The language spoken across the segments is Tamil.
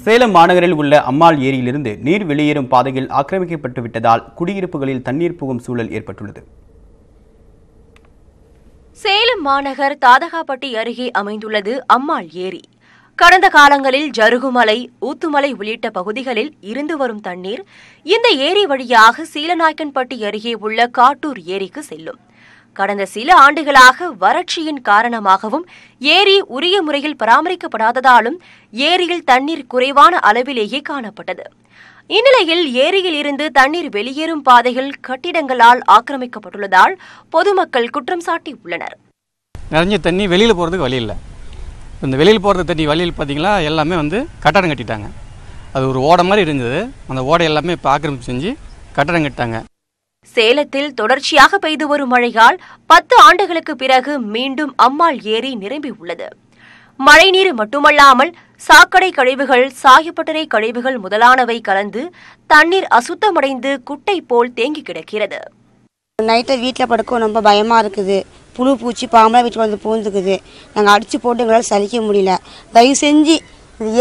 சேலம் மாநகரில் உள்ள அம்மாள் ஏரியிலிருந்து நீர் வெளியேறும் பாதையில் ஆக்கிரமிக்கப்பட்டு விட்டதால் குடியிருப்புகளில் தண்ணீர் புகும் சூழல் ஏற்பட்டுள்ளது சேலம் மாநகர் தாதகாப்பட்டி அருகே அமைந்துள்ளது அம்மாள் ஏரி கடந்த காலங்களில் ஜருகுமலை ஊத்துமலை உள்ளிட்ட பகுதிகளில் இருந்து வரும் தண்ணீர் இந்த ஏரி வழியாக சீலநாயக்கன்பட்டி அருகே உள்ள காட்டூர் ஏரிக்கு செல்லும் கடந்த சில ஆண்டுகளாக வறட்சியின் காரணமாகவும் ஏரி உரிய முறையில் பராமரிக்கப்படாததாலும் ஏரியில் தண்ணீர் குறைவான அளவிலேயே காணப்பட்டது இந்நிலையில் ஏரியில் இருந்து தண்ணீர் வெளியேறும் பாதைகள் கட்டிடங்களால் ஆக்கிரமிக்கப்பட்டுள்ளதால் பொதுமக்கள் குற்றம் சாட்டியுள்ளனர் நிறைஞ்ச தண்ணி வெளியில் போகிறதுக்கு வழி இல்லை இந்த வெளியில் போகிறது தண்ணி வழியில் பார்த்திங்களா எல்லாமே வந்து கட்டடம் கட்டிட்டாங்க அது ஒரு ஓடை மாதிரி இருந்தது அந்த ஓடை எல்லாமே இப்போ ஆக்கிரமிப்பு செஞ்சு கட்டடம் கட்டிட்டாங்க சேலத்தில் தொடர்ச்சியாக பெய்து வரும் மழையால் பத்து ஆண்டுகளுக்கு பிறகு மீண்டும் அம்மாள் ஏரி நிரம்பியுள்ளது மழைநீர் மட்டுமல்லாமல் சாக்கடை கழிவுகள் சாயப்பட்டறை கழிவுகள் முதலானவை கலந்து தண்ணீர் அசுத்தமடைந்து குட்டை போல் தேங்கி கிடக்கிறது நைட்டை வீட்டில் படுக்க ரொம்ப பயமாக இருக்குது புழு பூச்சி பாம்பெலாம் வீட்டில் வந்து பூந்துக்குது நாங்கள் அடித்து போட்டு எங்களால் சலிக்க முடியல தயவு செஞ்சு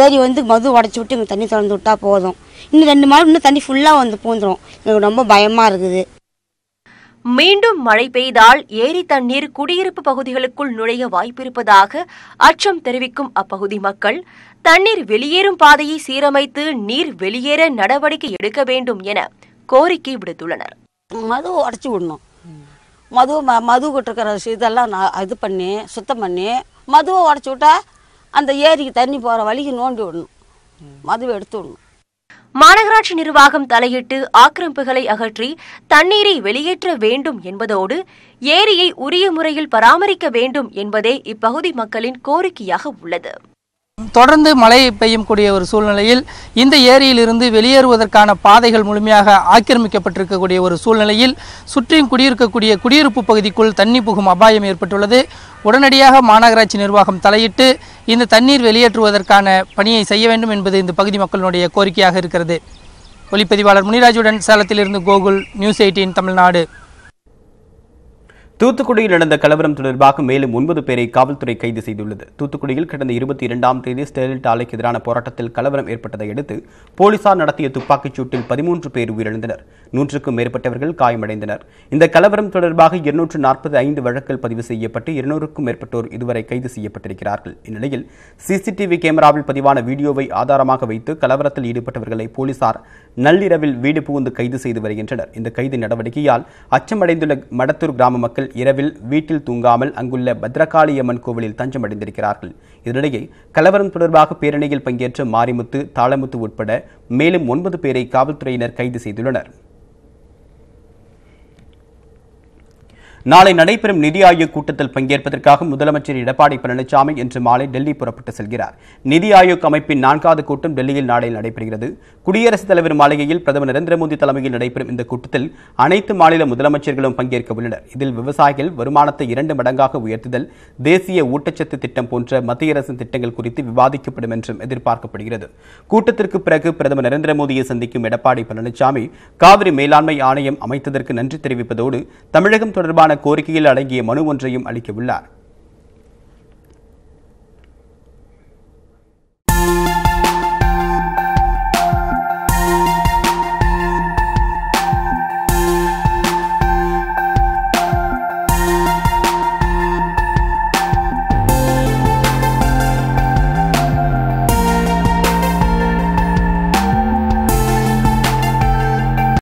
ஏரி வந்து மது உடச்சி விட்டு எங்களுக்கு தண்ணி திறந்து விட்டா போதும் இன்னும் ரெண்டு மாதம் இன்னும் தண்ணி ஃபுல்லாக வந்து பூந்துடும் எனக்கு ரொம்ப பயமாக இருக்குது மீண்டும் மழை பெய்தால் ஏரி தண்ணீர் குடியிருப்பு பகுதிகளுக்குள் நுழைய வாய்ப்பிருப்பதாக அச்சம் தெரிவிக்கும் அப்பகுதி மக்கள் தண்ணீர் வெளியேறும் பாதையை சீரமைத்து நீர் வெளியேற நடவடிக்கை எடுக்க வேண்டும் என கோரிக்கை விடுத்துள்ளனர் மது உடச்சி விடணும் மது மது இருக்கிற இதெல்லாம் நான் இது பண்ணி சுத்தம் பண்ணி மதுவை உடச்சி விட்டா அந்த ஏரிக்கு தண்ணி போகிற வழிக்கு நோண்டி விடணும் மதுவை எடுத்து விடணும் மாநகராட்சி நிர்வாகம் தலையிட்டு ஆக்கிரமிப்புகளை அகற்றி தண்ணீரை வெளியேற்ற வேண்டும் என்பதோடு ஏரியை உரிய முறையில் பராமரிக்க வேண்டும் என்பதே இப்பகுதி மக்களின் கோரிக்கையாக உள்ளது தொடர்ந்து மழை பெய்யும் கூடிய ஒரு சூழ்நிலையில் இந்த ஏரியிலிருந்து வெளியேறுவதற்கான பாதைகள் முழுமையாக ஆக்கிரமிக்கப்பட்டிருக்கக்கூடிய ஒரு சூழ்நிலையில் சுற்றியும் குடியிருக்கக்கூடிய குடியிருப்பு பகுதிக்குள் தண்ணி புகும் அபாயம் ஏற்பட்டுள்ளது உடனடியாக மாநகராட்சி நிர்வாகம் தலையிட்டு இந்த தண்ணீர் வெளியேற்றுவதற்கான பணியை செய்ய வேண்டும் என்பது இந்த பகுதி மக்களுடைய கோரிக்கையாக இருக்கிறது ஒளிப்பதிவாளர் முனிராஜுடன் சேலத்திலிருந்து கோகுல் நியூஸ் எயிட்டீன் தமிழ்நாடு தூத்துக்குடியில் நடந்த கலவரம் தொடர்பாக மேலும் ஒன்பது பேரை காவல்துறை கைது செய்துள்ளது தூத்துக்குடியில் கடந்த இருபத்தி இரண்டாம் தேதி ஸ்டெர்லைட் ஆலைக்கு எதிரான போராட்டத்தில் கலவரம் ஏற்பட்டதை அடுத்து போலீசார் நடத்திய துப்பாக்கிச் சூட்டில் பதிமூன்று பேர் உயிரிழந்தனர் நூற்றுக்கும் மேற்பட்டவர்கள் காயமடைந்தனர் இந்த கலவரம் தொடர்பாக இருநூற்று நாற்பது ஐந்து வழக்கில் பதிவு செய்யப்பட்டு இருநூறுக்கும் மேற்பட்டோர் இதுவரை கைது செய்யப்பட்டிருக்கிறார்கள் இந்நிலையில் சிசிடிவி கேமராவில் பதிவான வீடியோவை ஆதாரமாக வைத்து கலவரத்தில் ஈடுபட்டவர்களை போலீசார் நள்ளிரவில் வீடு புகுந்து கைது செய்து வருகின்றனர் இந்த கைது நடவடிக்கையால் அச்சமடைந்துள்ள மடத்தூர் கிராம மக்கள் இரவில் வீட்டில் தூங்காமல் அங்குள்ள பத்ரகாளியம்மன் கோவிலில் தஞ்சமடைந்திருக்கிறார்கள் இதனிடையே கலவரம் தொடர்பாக பேரணியில் பங்கேற்ற மாரிமுத்து தாளமுத்து உட்பட மேலும் ஒன்பது பேரை காவல்துறையினர் கைது செய்துள்ளனர் நாளை நடைபெறும் நிதி ஆயோக் கூட்டத்தில் பங்கேற்பதற்காக முதலமைச்சர் எடப்பாடி பழனிசாமி இன்று மாலை டெல்லி புறப்பட்டு செல்கிறார் நிதி ஆயோக் அமைப்பின் நான்காவது கூட்டம் டெல்லியில் நாளை நடைபெறுகிறது குடியரசுத் தலைவர் மாளிகையில் பிரதமர் நரேந்திர மோடி தலைமையில் நடைபெறும் இந்த கூட்டத்தில் அனைத்து மாநில முதலமைச்சர்களும் பங்கேற்க உள்ளனர் இதில் விவசாயிகள் வருமானத்தை இரண்டு மடங்காக உயர்த்துதல் தேசிய ஊட்டச்சத்து திட்டம் போன்ற மத்திய அரசின் திட்டங்கள் குறித்து விவாதிக்கப்படும் என்றும் எதிர்பார்க்கப்படுகிறது கூட்டத்திற்கு பிறகு பிரதமர் நரேந்திர மோடியை சந்திக்கும் எடப்பாடி பழனிசாமி காவிரி மேலாண்மை ஆணையம் அமைத்ததற்கு நன்றி தெரிவிப்பதோடு தமிழகம் தொடர்பான தொடர்பான கோரிக்கையில் அடங்கிய மனு ஒன்றையும் அளிக்கவுள்ளார்